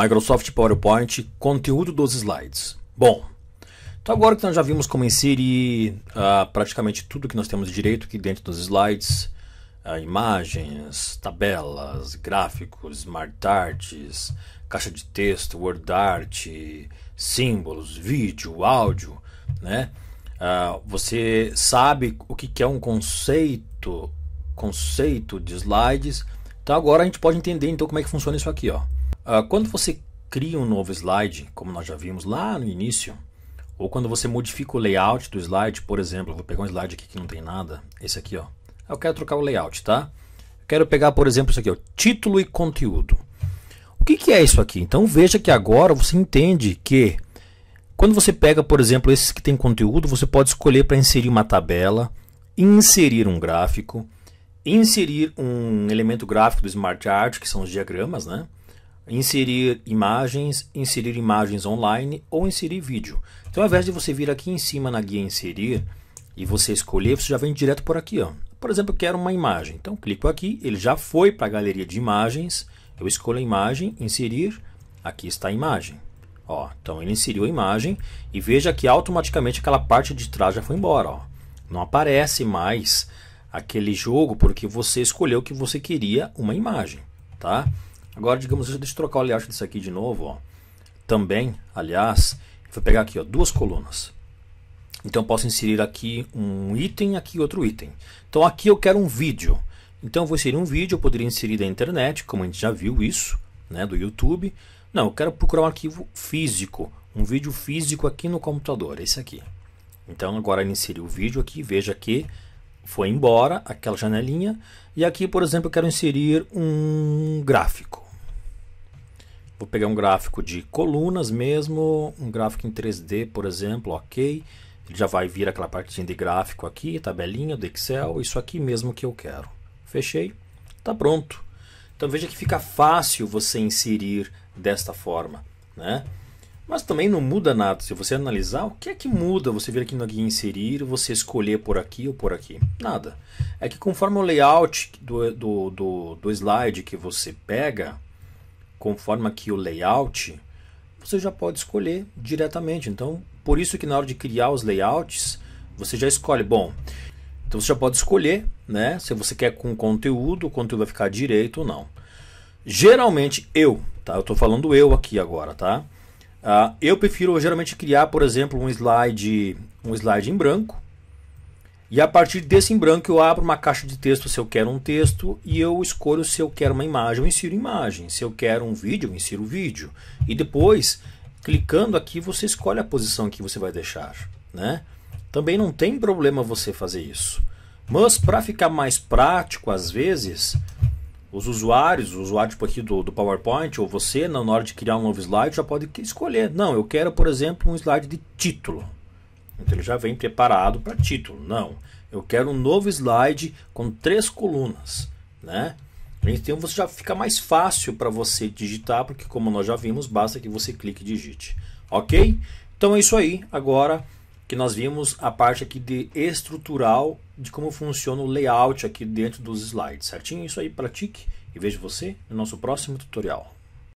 Microsoft PowerPoint, conteúdo dos slides. Bom, então agora que nós já vimos como inserir ah, praticamente tudo que nós temos direito aqui dentro dos slides, ah, imagens, tabelas, gráficos, smart arts, caixa de texto, word art, símbolos, vídeo, áudio, né? Ah, você sabe o que é um conceito, conceito de slides. Então agora a gente pode entender então como é que funciona isso aqui, ó. Ah, quando você cria um novo slide, como nós já vimos lá no início, ou quando você modifica o layout do slide, por exemplo, vou pegar um slide aqui que não tem nada, esse aqui, ó. Eu quero trocar o layout, tá? quero pegar, por exemplo, isso aqui, ó, título e conteúdo. O que, que é isso aqui? Então veja que agora você entende que quando você pega, por exemplo, esses que tem conteúdo, você pode escolher para inserir uma tabela, inserir um gráfico, inserir um elemento gráfico do Smart Art, que são os diagramas, né? inserir imagens, inserir imagens online ou inserir vídeo. Então, ao invés de você vir aqui em cima na guia inserir e você escolher, você já vem direto por aqui. Ó. Por exemplo, eu quero uma imagem. Então, clico aqui, ele já foi para a galeria de imagens. Eu escolho a imagem, inserir, aqui está a imagem. Ó, então, ele inseriu a imagem e veja que automaticamente aquela parte de trás já foi embora. Ó. Não aparece mais aquele jogo porque você escolheu que você queria uma imagem. Tá? Agora, digamos, deixa eu trocar o layout disso aqui de novo, ó. Também, aliás, vou pegar aqui, ó, duas colunas. Então eu posso inserir aqui um item, aqui outro item. Então aqui eu quero um vídeo. Então eu vou inserir um vídeo, eu poderia inserir da internet, como a gente já viu isso, né, do YouTube. Não, eu quero procurar um arquivo físico, um vídeo físico aqui no computador, esse aqui. Então agora ele inseriu o vídeo aqui, veja que foi embora aquela janelinha. E aqui, por exemplo, eu quero inserir um gráfico. Vou pegar um gráfico de colunas mesmo, um gráfico em 3D, por exemplo, ok. Ele já vai vir aquela partezinha de gráfico aqui, tabelinha do Excel, isso aqui mesmo que eu quero. Fechei, está pronto. Então veja que fica fácil você inserir desta forma, né? Mas também não muda nada. Se você analisar, o que é que muda? Você vir aqui no guia inserir, você escolher por aqui ou por aqui. Nada. É que conforme o layout do, do, do, do slide que você pega, conforme aqui o layout, você já pode escolher diretamente. Então, por isso que na hora de criar os layouts, você já escolhe, bom, então você já pode escolher, né, se você quer com conteúdo, o conteúdo vai ficar direito ou não. Geralmente eu, tá? Eu estou falando eu aqui agora, tá? Uh, eu prefiro geralmente criar, por exemplo, um slide, um slide em branco, e a partir desse em branco eu abro uma caixa de texto se eu quero um texto e eu escolho se eu quero uma imagem, eu insiro imagem. Se eu quero um vídeo, eu insiro vídeo. E depois, clicando aqui, você escolhe a posição que você vai deixar, né? Também não tem problema você fazer isso. Mas para ficar mais prático, às vezes, os usuários, o usuário tipo aqui do, do PowerPoint, ou você, na hora de criar um novo slide, já pode escolher. Não, eu quero, por exemplo, um slide de título. Então ele já vem preparado para título. Não, eu quero um novo slide com três colunas, né? Então você já fica mais fácil para você digitar, porque como nós já vimos, basta que você clique e digite. Ok? Então é isso aí. Agora que nós vimos a parte aqui de estrutural de como funciona o layout aqui dentro dos slides, certinho? Isso aí, pratique e vejo você no nosso próximo tutorial.